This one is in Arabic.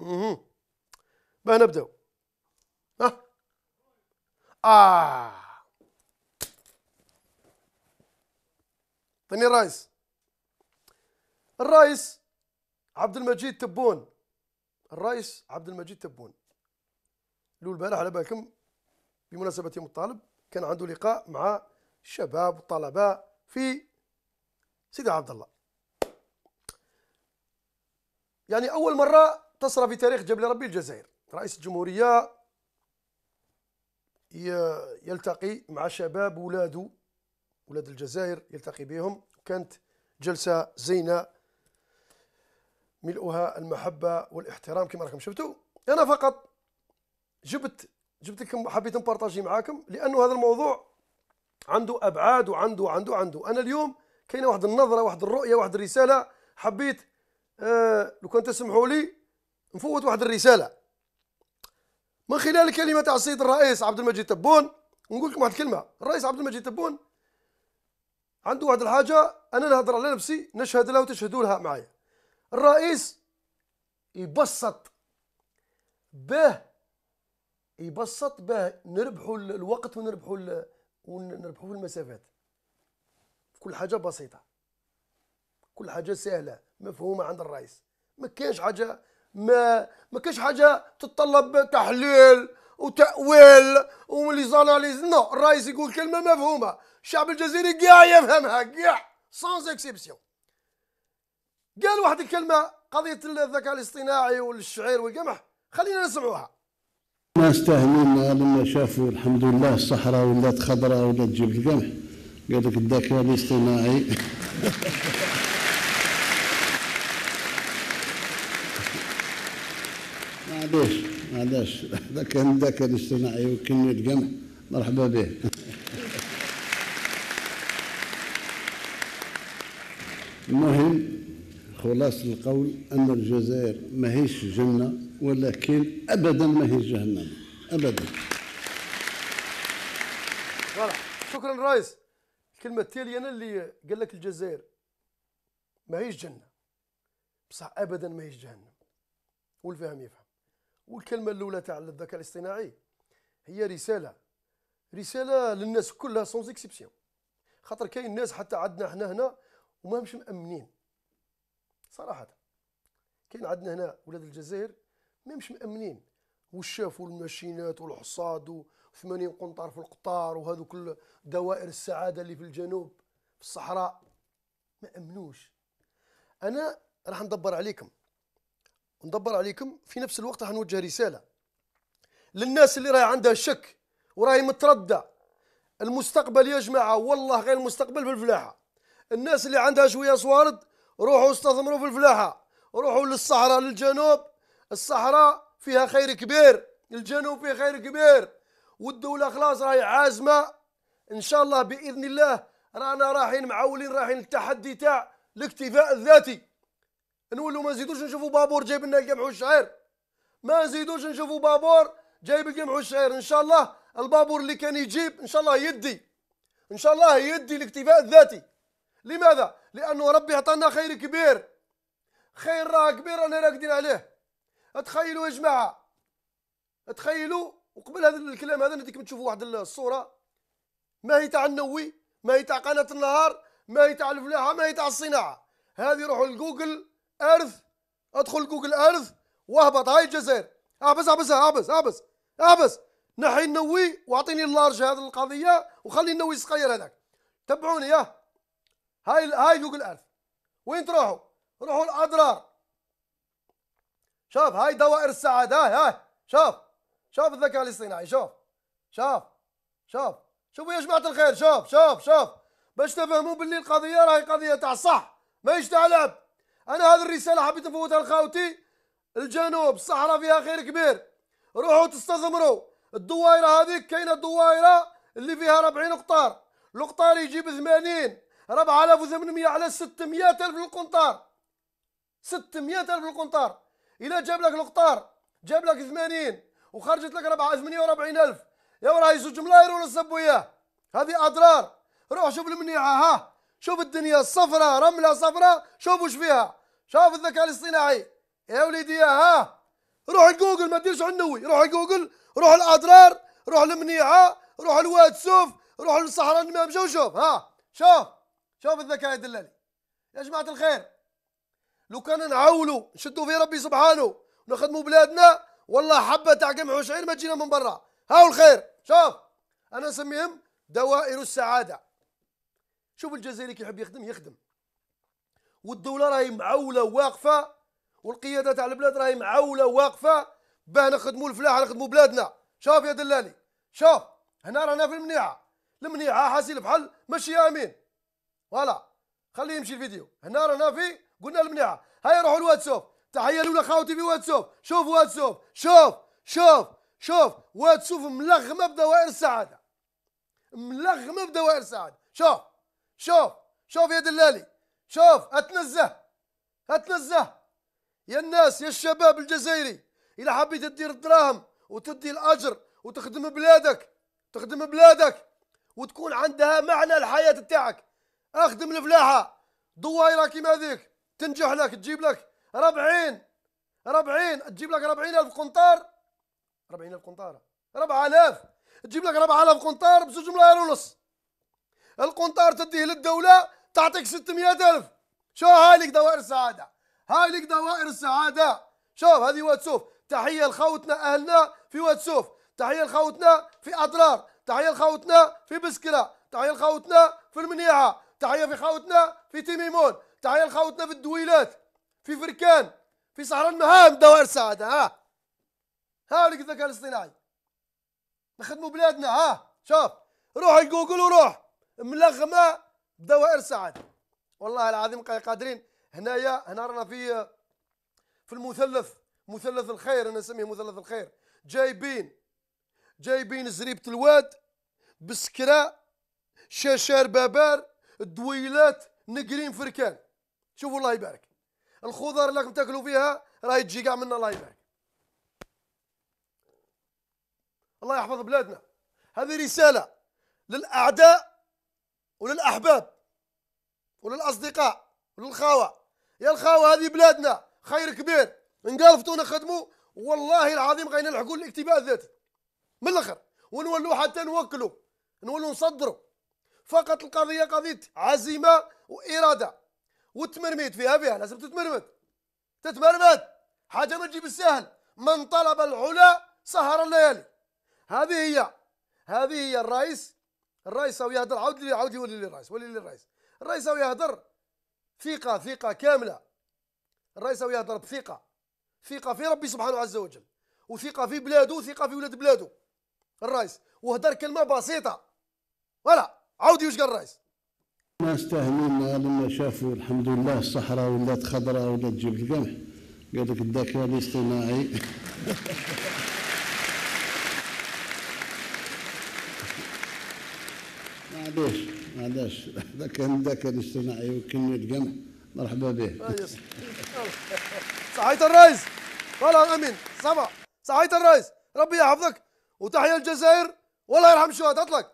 اها بقى نبدأ ها آه ثاني الرئيس الرئيس عبد المجيد تبون الرئيس عبد المجيد تبون لو البارح على بالكم بمناسبة يوم الطالب كان عنده لقاء مع الشباب والطلبه في سيدي عبد الله يعني أول مرة اقتصر في تاريخ جبل ربي الجزائر رئيس الجمهورية يلتقي مع شباب ولاده ولاد الجزائر يلتقي بهم كانت جلسة زينة ملؤها المحبة والاحترام كما راكم شفتوا أنا فقط جبت جبت لكم حبيت نبارطاجي معاكم لأنه هذا الموضوع عنده أبعاد وعنده عنده عنده أنا اليوم كاينه واحد النظرة واحد الرؤية واحد الرسالة حبيت آه لو كان تسمحوا لي نفوت واحد الرساله من خلال كلمه تاع السيد الرئيس عبد المجيد تبون نقول لكم واحد الكلمه الرئيس عبد المجيد تبون عنده واحد الحاجه انا نهضر على نفسي نشهد لها وتشهدوا لها معايا الرئيس يبسط باه يبسط باه نربحوا الوقت ونربحوا ونربحوا في المسافات كل حاجه بسيطه كل حاجه سهله مفهومه عند الرئيس ما كانش حاجه ما ما كاش حاجه تتطلب تحليل وتاويل ولي زاناليز نو الرئيس يقول كلمه مفهومه الشعب الجزائري كاع يفهمها كاع سانز اكسبسيون قال واحد الكلمه قضيه الذكاء الاصطناعي والشعير والقمح خلينا نسمعوها الناس تاهمين لما شافوا الحمد لله الصحراء ولات خضراء ولات جبل القمح قال لك الذكاء الاصطناعي معليش معليش كان ذاك الاصطناعي وكلمة الجمع مرحبا به المهم خلاص القول أن الجزائر ماهيش جنة ولكن أبدا ماهيش جهنم أبدا شكرا رايس الكلمة التالية أنا اللي قال لك الجزائر ماهيش جنة بصح أبدا ماهيش جهنم والفهم يفهم والكلمه الاولى تاع الذكاء الاصطناعي هي رساله رساله للناس كلها سونز اكسبسيون خاطر كاين ناس حتى عندنا حنا هنا وماهمش مامنين صراحه كاين عندنا هنا ولاد الجزائر ماهمش مامنين وش شافوا الماشينات والحصاد و80 قنطار في القطار وهذوك دوائر السعاده اللي في الجنوب في الصحراء ما امنوش انا راح ندبر عليكم ندبر عليكم في نفس الوقت راح نوجه رساله للناس اللي راهي عندها شك وراهي متردة المستقبل يا جماعه والله غير المستقبل في الفلاحه الناس اللي عندها شويه صوارد روحوا استثمروا في الفلاحه روحوا للصحراء للجنوب الصحراء فيها خير كبير الجنوب فيه خير كبير والدولة خلاص راهي عازمة إن شاء الله بإذن الله رانا رايحين معولين رايحين التحدي تاع الاكتفاء الذاتي نولوا ما نزيدوش نشوفوا بابور جايب لنا القمح والشعير ما نزيدوش نشوفوا بابور جايب القمح والشعير ان شاء الله البابور اللي كان يجيب ان شاء الله يدي ان شاء الله يدي الاكتفاء الذاتي لماذا لانه ربي عطانا خير كبير خير راه كبير رانا راقدين عليه تخيلوا يا جماعه تخيلوا وقبل هذا الكلام هذا نديكم تشوفوا واحد الصوره ما هي تاع النووي ما هي تاع قناه النهار ما هي تاع الفلاحه ما هي تاع الصناعه هذه روحوا لجوجل ارث ادخل جوجل ارث واهبط هاي الجزائر اعبس اعبسها اعبس اعبس اعبس نحي النووي واعطيني اللارج هذه القضيه وخلي النووي يتغير هذاك تبعوني ها هاي هاي جوجل ارث وين تروحوا؟ روحوا الاضرار شوف هاي دوائر السعاده هاي هاي شوف شوف الذكاء الاصطناعي شوف شوف شوف شوفوا يا جماعه الخير شوف شوف شوف باش تفهموا باللي القضيه راهي قضيه تاع صح ماهيش تاع لعب انا هذه الرساله حبيت نفوتها لخاوتي الجنوب الصحراء فيها خير كبير روحوا تستثمروا الدوائر هذيك كاينه دوائر اللي فيها 40 قطار القطار يجيب 80 4800 على 600 الف القنطار 600 الف القنطار الا جاب لك القطار جاب لك 80 وخرجت لك 48 الف يا راه زوج ملاير ولا تسبوا هذه اضرار روح شوف المنيعه ها شوف الدنيا صفراء رمله صفراء شوف وش فيها شوف الذكاء الاصطناعي يا وليدي ها روح لجوجل ما تديرش عنوي روح لجوجل روح الاضرار روح المنيعه روح سوف روح للصحراء المامشه وشوف ها شوف شوف الذكاء الدلالي يا جماعه الخير لو كان نعاولوا نشدوا في ربي سبحانه ونخدموا بلادنا والله حبه تاع قمح وشعير ما تجينا من برا هاو الخير شوف انا نسميهم دوائر السعاده شوف الجزائري يحب يخدم يخدم والدوله راهي معوله واقفه والقياده تاع البلاد راهي معوله واقفه باه نخدموا الفلاح نخدموا بلادنا شوف يا دلالي شوف هنا رانا في المنيعه المنيعه حاسين بحال ماشي امين فوالا خليه يمشي الفيديو هنا رانا في قلنا المنيعه هيا روحوا الواتساب تحيه لولا خاوتي في واتساب شوف واتساب شوف شوف شوف واتساب ملغمه بدوائر السعاده ملغمه بدوائر السعاده شوف شوف شوف يا دلالي شوف اتنزه اتنزه يا الناس يا الشباب الجزائري إذا حبيت تدير الدراهم وتدي الأجر وتخدم بلادك تخدم بلادك وتكون عندها معنى الحياة تاعك أخدم الفلاحة دوايرة كيما هذيك تنجح لك تجيب لك ربعين ربعين تجيب لك ربعين ألف قنطار ربعين ألف قنطار ربع آلاف تجيب لك ربع آلاف قنطار بزوج ملايير ونص القنطار تديه للدوله تعطيك 600,000 شوف هاي لك دوائر السعاده هاي لك دوائر السعاده شوف هذه واتسوف تحيه لخوتنا اهلنا في واتسوف تحيه لخوتنا في اضرار تحيه لخوتنا في بسكره تحيه لخوتنا في المنيعه تحيه في خوتنا في تيميمون تحيه لخوتنا في الدويلات في فركان في صحراء المهام دوائر السعاده ها ها لك الذكاء الاصطناعي نخدموا بلادنا ها شوف روح لجوجل وروح ملغمه بدوائر سعد والله العظيم قادرين هنايا هنا رانا في في المثلث مثلث الخير انا نسميه مثلث الخير جايبين جايبين زريبه الواد بسكرة شاشار بابار الدويلات نقرين فركان شوفوا الله يبارك الخضر اللي راكم تاكلوا فيها راهي تجي كاع منا الله يبارك الله يحفظ بلادنا هذه رساله للاعداء وللأحباب وللأصدقاء وللخاوة يا الخاوة هذه بلادنا خير كبير نقالفتوا خدموا والله العظيم غينا نلحقوا الاكتفاء الذاتي من الآخر ونولوا حتى نوكلوا نولوا نصدروا فقط القضية قضية عزيمة وإرادة وتمرميت فيها فيها لازم تتمرمد تتمرمد حاجة ما تجيب السهل من طلب العلا سهر الليالي هذه هي هذه هي الرئيس الرئيس او يهضر عاود لي عاود يولي للرئيس ولي للرئيس الرئيس او يهضر ثقه ثقه كامله الرئيس او يهضر بثقه ثقه في ربي سبحانه عز وجل وثقه في بلاده وثقه في ولاد بلاده الرئيس وهدر كلمه بسيطه ولا عاود واش قال الرئيس ما تاهمين لما شافوا الحمد لله الصحراء ولات خضراء ولات جبل القمح قال لك الذكاء الاصطناعي معليش معليش ذاك ذاك الاجتماعي وكلمة الجمع مرحبا به صحية الرئيس طلع الأمين صباح صحية الرئيس ربي يحفظك وتحيا الجزائر والله يرحم الشهداء اطلق